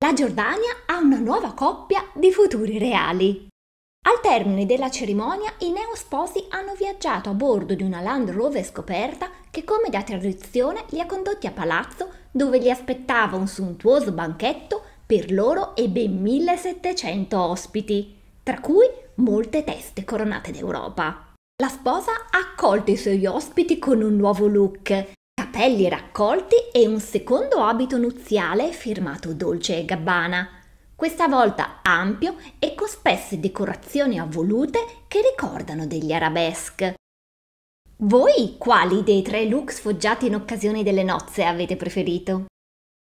La Giordania ha una nuova coppia di futuri reali. Al termine della cerimonia i neosposi hanno viaggiato a bordo di una Land Rover scoperta che come da tradizione li ha condotti a palazzo dove li aspettava un sontuoso banchetto per loro e ben 1700 ospiti, tra cui molte teste coronate d'Europa. La sposa ha accolto i suoi ospiti con un nuovo look capelli raccolti e un secondo abito nuziale firmato Dolce e Gabbana, questa volta ampio e con spesse decorazioni avvolute che ricordano degli arabesque. Voi quali dei tre looks foggiati in occasione delle nozze avete preferito?